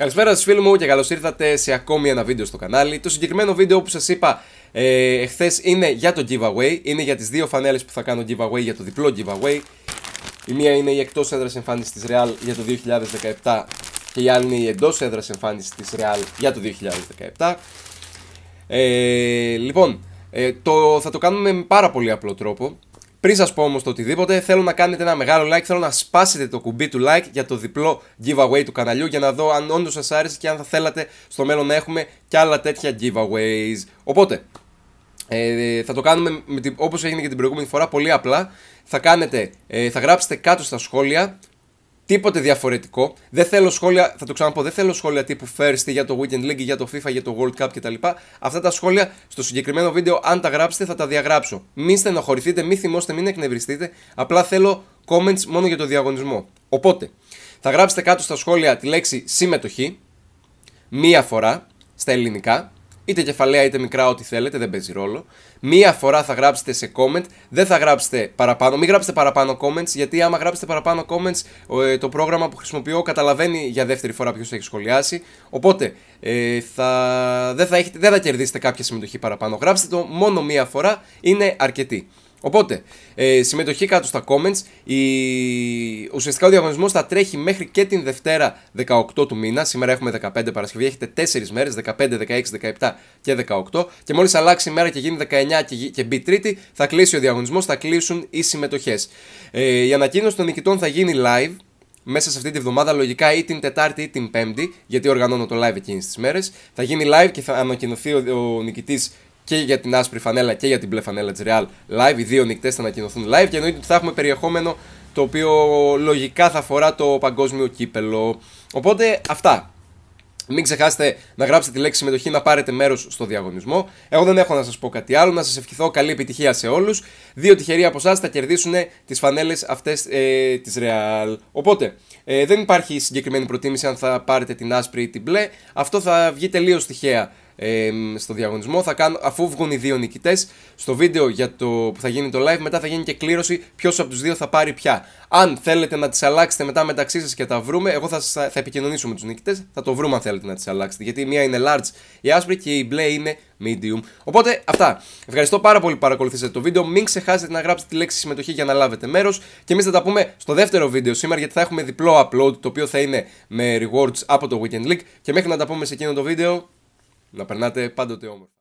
Καλησπέρα σας φίλοι μου και καλώς ήρθατε σε ακόμη ένα βίντεο στο κανάλι. Το συγκεκριμένο βίντεο που σας είπα ε, εχθές είναι για το giveaway, είναι για τις δύο φανέλες που θα κάνω giveaway, για το διπλό giveaway. Η μία είναι η εκτός έδρας εμφάνισης της Real για το 2017 και η άλλη είναι η εντός έδρας εμφάνισης της Real για το 2017. Ε, λοιπόν, ε, το, θα το κάνουμε με πάρα πολύ απλό τρόπο. Πριν σας πω όμως το οτιδήποτε, θέλω να κάνετε ένα μεγάλο like, θέλω να σπάσετε το κουμπί του like για το διπλό giveaway του καναλιού για να δω αν όντως σας άρεσε και αν θα θέλατε στο μέλλον να έχουμε και άλλα τέτοια giveaways. Οπότε, ε, θα το κάνουμε όπω όπως έγινε και την προηγούμενη φορά πολύ απλά. Θα, κάνετε, ε, θα γράψετε κάτω στα σχόλια τίποτε διαφορετικό. Δεν θέλω σχόλια, θα το ξαναπώ, δεν θέλω σχόλια τύπου First για το Weekend League, για το FIFA, για το World Cup κτλ. Αυτά τα σχόλια στο συγκεκριμένο βίντεο, αν τα γράψετε, θα τα διαγράψω. Μην στενοχωρηθείτε, μην θυμώστε, μην εκνευριστείτε. Απλά θέλω comments μόνο για το διαγωνισμό. Οπότε, θα γράψετε κάτω στα σχόλια τη λέξη συμμετοχή, μία φορά στα ελληνικά, είτε κεφαλαία είτε μικρά, ό,τι θέλετε, δεν παίζει ρόλο. Μία φορά θα γράψετε σε comment, δεν θα γράψετε παραπάνω, μην γράψετε παραπάνω comments, γιατί άμα γράψετε παραπάνω comments, ε, το πρόγραμμα που χρησιμοποιώ καταλαβαίνει για δεύτερη φορά ποιος έχει σχολιάσει. Οπότε ε, θα, δεν, θα έχετε, δεν θα κερδίσετε κάποια συμμετοχή παραπάνω. Γράψτε το μόνο μία φορά, είναι αρκετή. Οπότε, ε, συμμετοχή κάτω στα comments. Η... Ουσιαστικά ο διαγωνισμός θα τρέχει μέχρι και την Δευτέρα 18 του μήνα. Σήμερα έχουμε 15 Παρασκευή, έχετε 4 μέρε, 15, 16, 17 και 18. Και μόλις αλλάξει η μέρα και γίνει 19 και, και μπει Τρίτη, θα κλείσει ο διαγωνισμός, θα κλείσουν οι συμμετοχές. Ε, η ανακοίνωση των νικητών θα γίνει live μέσα σε αυτή τη βδομάδα, λογικά ή την Τετάρτη ή την Πέμπτη, γιατί οργανώνω το live εκείνες τις μέρες. Θα γίνει live και θα ανακοινωθεί ο, ο νικητής και για την άσπρη φανέλα και για την μπλε φανέλα της Real live. Οι δύο νικτές θα ανακοινωθούν live και εννοείται ότι θα έχουμε περιεχόμενο το οποίο λογικά θα αφορά το παγκόσμιο κύπελο. Οπότε αυτά. Μην ξεχάσετε να γράψετε τη λέξη συμμετοχή, να πάρετε μέρος στο διαγωνισμό. Εγώ δεν έχω να σας πω κάτι άλλο. Να σας ευχηθώ καλή επιτυχία σε όλους. Δύο τυχεροί από εσάς θα κερδίσουν τις φανέλες αυτές ε, της Real. Οπότε ε, δεν υπάρχει συγκεκριμένη προτίμηση αν θα πάρετε την άσπρη ή την μπλε. Αυτό θα βγει τελείως τυχαία ε, στο διαγωνισμό. Θα κάνω, αφού βγουν οι δύο νικητές, στο βίντεο για το, που θα γίνει το live, μετά θα γίνει και κλήρωση ποιος από τους δύο θα πάρει πια. Αν θέλετε να τις αλλάξετε μετά μεταξύ σας και τα βρούμε, εγώ θα, θα επικοινωνήσω με τους νικητές. Θα το βρούμε αν θέλετε να τις αλλάξετε. Γιατί η μία είναι large η άσπρη και η μπλε είναι medium. Οπότε αυτά. Ευχαριστώ πάρα πολύ που παρακολουθήσατε το βίντεο. Μην ξεχάσετε να γράψετε τη λέξη συμμετοχή για να λάβετε μέρος. Και εμείς θα τα πούμε στο δεύτερο βίντεο σήμερα γιατί θα έχουμε διπλό upload το οποίο θα είναι με rewards από το Weekend League. Και μέχρι να τα πούμε σε εκείνο το βίντεο, να περνάτε πάντοτε όμορφα.